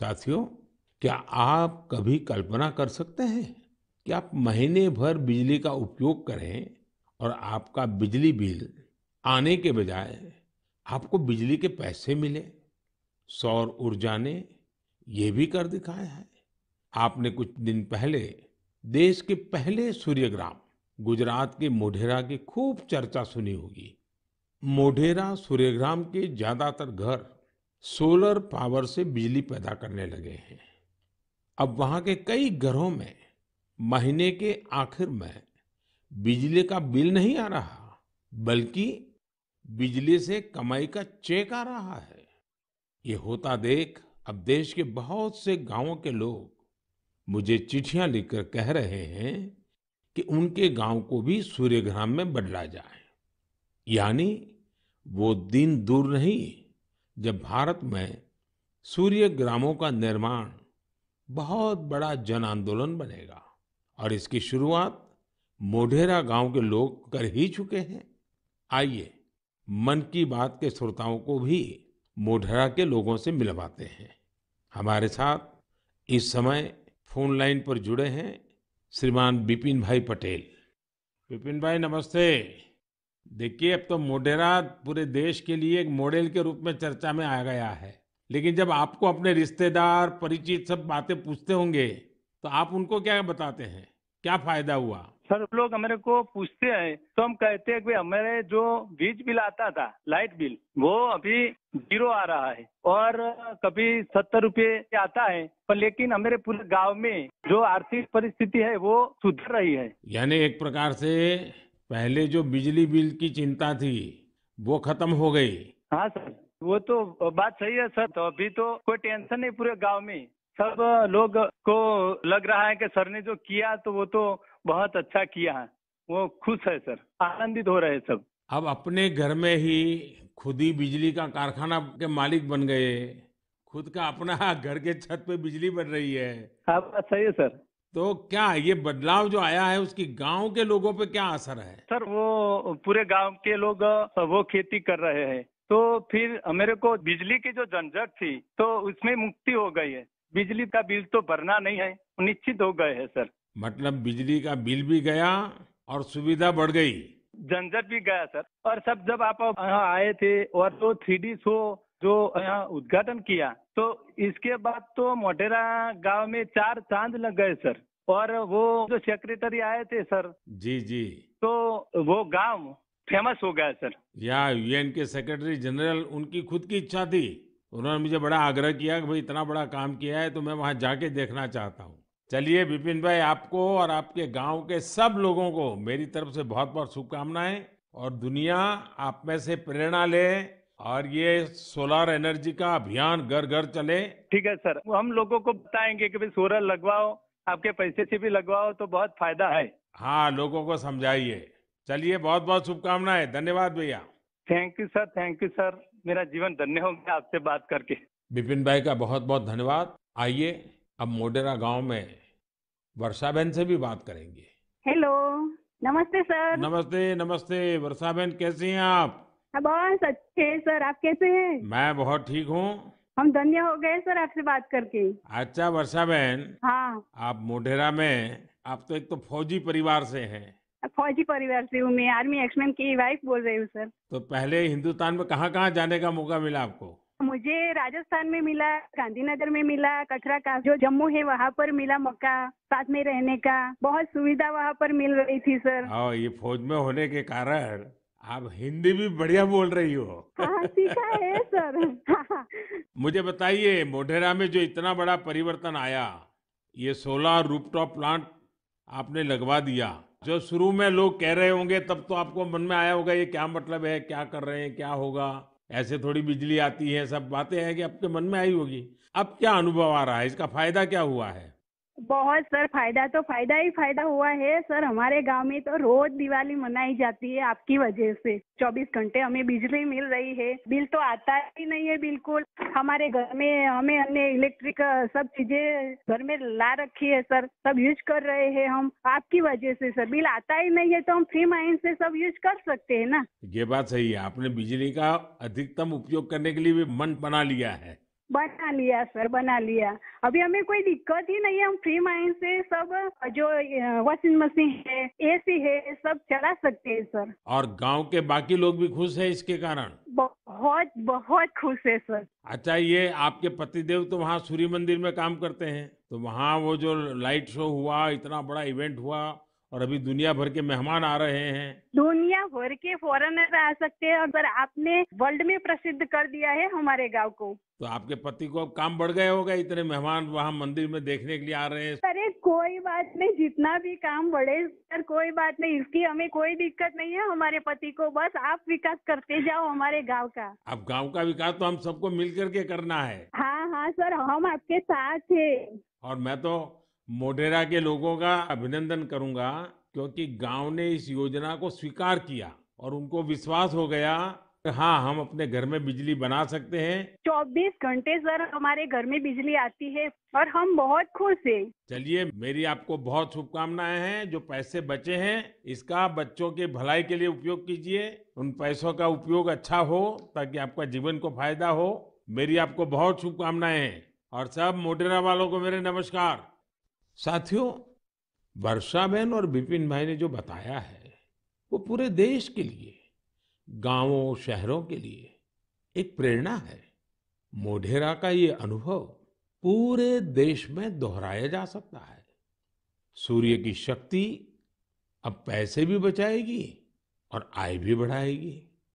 साथियों क्या आप कभी कल्पना कर सकते हैं कि आप महीने भर बिजली का उपयोग करें और आपका बिजली बिल आने के बजाय आपको बिजली के पैसे मिले सौर ऊर्जा ने ये भी कर दिखाया है आपने कुछ दिन पहले देश के पहले सूर्यग्राम गुजरात के मोढेरा की खूब चर्चा सुनी होगी मोढेरा सूर्यग्राम के ज्यादातर घर सोलर पावर से बिजली पैदा करने लगे हैं अब वहां के कई घरों में महीने के आखिर में बिजली का बिल नहीं आ रहा बल्कि बिजली से कमाई का चेक आ रहा है ये होता देख अब देश के बहुत से गांवों के लोग मुझे चिट्ठियां लिखकर कह रहे हैं कि उनके गांव को भी सूर्यग्राम में बदला जाए यानी वो दिन दूर नहीं जब भारत में सूर्य ग्रामों का निर्माण बहुत बड़ा जन आंदोलन बनेगा और इसकी शुरुआत मोढेरा गांव के लोग कर ही चुके हैं आइए मन की बात के श्रोताओं को भी मोढेरा के लोगों से मिलवाते हैं हमारे साथ इस समय फोन लाइन पर जुड़े हैं श्रीमान बिपिन भाई पटेल बिपिन भाई नमस्ते देखिए अब तो मोडेरा पूरे देश के लिए एक मॉडल के रूप में चर्चा में आ गया है लेकिन जब आपको अपने रिश्तेदार परिचित सब बातें पूछते होंगे तो आप उनको क्या बताते हैं क्या फायदा हुआ सर लोग हमारे को पूछते हैं तो हम कहते हैं कि हमारे जो बीज बिल आता था लाइट बिल वो अभी जीरो आ रहा है और कभी सत्तर रूपए आता है पर लेकिन हमारे पूरे गांव में जो आर्थिक परिस्थिति है वो सुधर रही है यानी एक प्रकार से पहले जो बिजली बिल की चिंता थी वो खत्म हो गई हाँ सर वो तो बात सही है सर तो अभी तो कोई टेंशन नहीं पूरे गांव में सब लोग को लग रहा है कि सर ने जो किया तो वो तो बहुत अच्छा किया है वो खुश है सर आनंदित हो रहे सब अब अपने घर में ही खुद ही बिजली का कारखाना के मालिक बन गए खुद का अपना घर के छत पे बिजली बन रही है हाँ सही है सर तो क्या ये बदलाव जो आया है उसकी गांव के लोगों पे क्या असर है सर वो पूरे गांव के लोग वो खेती कर रहे हैं तो फिर मेरे को बिजली की जो झंझट थी तो उसमें मुक्ति हो गई है बिजली का बिल तो भरना नहीं है निश्चित हो गए है सर मतलब बिजली का बिल भी गया और सुविधा बढ़ गई झंझट भी गया सर और सब जब आप आए थे और तो थ्री शो जो यहाँ उद्घाटन किया तो इसके बाद तो मोटेरा गांव में चार चांद लग गए सर और वो जो सेक्रेटरी आए थे सर जी जी तो वो गांव फेमस हो गया सर यहाँ यूएन के सेक्रेटरी जनरल उनकी खुद की इच्छा थी उन्होंने मुझे बड़ा आग्रह किया कि भाई इतना बड़ा काम किया है तो मैं वहाँ जाके देखना चाहता हूँ चलिए विपिन भाई आपको और आपके गांव के सब लोगों को मेरी तरफ से बहुत बहुत शुभकामनाएं और दुनिया आप में से प्रेरणा ले और ये सोलर एनर्जी का अभियान घर घर चले ठीक है सर हम लोगों को बताएंगे कि भाई सोलर लगवाओ आपके पैसे से भी लगवाओ तो बहुत फायदा है हाँ लोगों को समझाइए चलिए बहुत बहुत शुभकामनाएं धन्यवाद भैया thank you sir thank you sir मेरा जीवन धन्य हो गया आपसे बात करके विपिन भाई का बहुत बहुत धन्यवाद आइए अब मोडेरा गांव में वर्षा बहन से भी बात करेंगे हेलो नमस्ते सर नमस्ते नमस्ते वर्षा बहन कैसी हैं आप हाँ, बस अच्छे सर आप कैसे हैं मैं बहुत ठीक हूँ हम धन्य हो गए सर आपसे बात करके अच्छा वर्षा बहन हाँ आप मोढेरा में आप तो एक तो फौजी परिवार से हैं फौजी परिवार से हूँ मैं आर्मी एक्समैन की वाइफ बोल रही हूँ सर तो पहले हिंदुस्तान में कहाँ कहाँ जाने का मौका मिला आपको मुझे राजस्थान में मिला गांधीनगर में मिला कटरा का जो जम्मू है वहाँ पर मिला मौका साथ में रहने का बहुत सुविधा वहाँ पर मिल रही थी सर हाँ ये फौज में होने के कारण आप हिंदी भी बढ़िया बोल रही हो हाँ, सीखा है सर मुझे बताइए मोढेरा में जो इतना बड़ा परिवर्तन आया ये सोलर रूपटॉप प्लांट आपने लगवा दिया जो शुरू में लोग कह रहे होंगे तब तो आपको मन में आया होगा ये क्या मतलब है क्या कर रहे हैं क्या होगा ऐसे थोड़ी बिजली आती है सब बातें हैं कि आपके मन में आई होगी अब क्या अनुभव आ रहा है इसका फायदा क्या हुआ है बहुत सर फायदा तो फायदा ही फायदा हुआ है सर हमारे गांव में तो रोज दिवाली मनाई जाती है आपकी वजह से 24 घंटे हमें बिजली मिल रही है बिल तो आता ही नहीं है बिल्कुल हमारे घर में हमें हमने इलेक्ट्रिक सब चीजें घर में ला रखी है सर सब यूज कर रहे हैं हम आपकी वजह से सर बिल आता ही नहीं है तो हम फ्री माइंड से सब यूज कर सकते है ना ये बात सही है आपने बिजली का अधिकतम उपयोग करने के लिए भी मन बना लिया है बना लिया सर बना लिया अभी हमें कोई दिक्कत ही नहीं है हम फ्री माइंड से सब जो वॉशिंग मशीन है एसी है सब चला सकते हैं सर और गांव के बाकी लोग भी खुश है इसके कारण बहुत बहुत खुश है सर अच्छा ये आपके पति देव तो वहाँ सूर्य मंदिर में काम करते हैं तो वहाँ वो जो लाइट शो हुआ इतना बड़ा इवेंट हुआ और अभी दुनिया भर के मेहमान आ रहे हैं दुनिया भर के फॉरेनर आ सकते हैं और सर आपने वर्ल्ड में प्रसिद्ध कर दिया है हमारे गांव को तो आपके पति को अब काम बढ़ गए होगा इतने मेहमान वहाँ मंदिर में देखने के लिए आ रहे हैं अरे कोई बात नहीं जितना भी काम बढ़े सर कोई बात नहीं इसकी हमें कोई दिक्कत नहीं है हमारे पति को बस आप विकास करते जाओ हमारे गाँव का अब गाँव का विकास तो हम सबको मिल करके करना है हाँ हाँ सर हम आपके साथ है और मैं तो मोडेरा के लोगों का अभिनंदन करूंगा क्योंकि गांव ने इस योजना को स्वीकार किया और उनको विश्वास हो गया हाँ हम अपने घर में बिजली बना सकते हैं 24 घंटे सर हमारे घर में बिजली आती है और हम बहुत खुश हैं। चलिए मेरी आपको बहुत शुभकामनाएं हैं जो पैसे बचे हैं इसका बच्चों के भलाई के लिए उपयोग कीजिए उन पैसों का उपयोग अच्छा हो ताकि आपका जीवन को फायदा हो मेरी आपको बहुत शुभकामनाएं हैं और सब मोटेरा वालों को मेरे नमस्कार साथियों वर्षा बहन और विपिन भाई ने जो बताया है वो पूरे देश के लिए गांवों शहरों के लिए एक प्रेरणा है मोढेरा का ये अनुभव पूरे देश में दोहराया जा सकता है सूर्य की शक्ति अब पैसे भी बचाएगी और आय भी बढ़ाएगी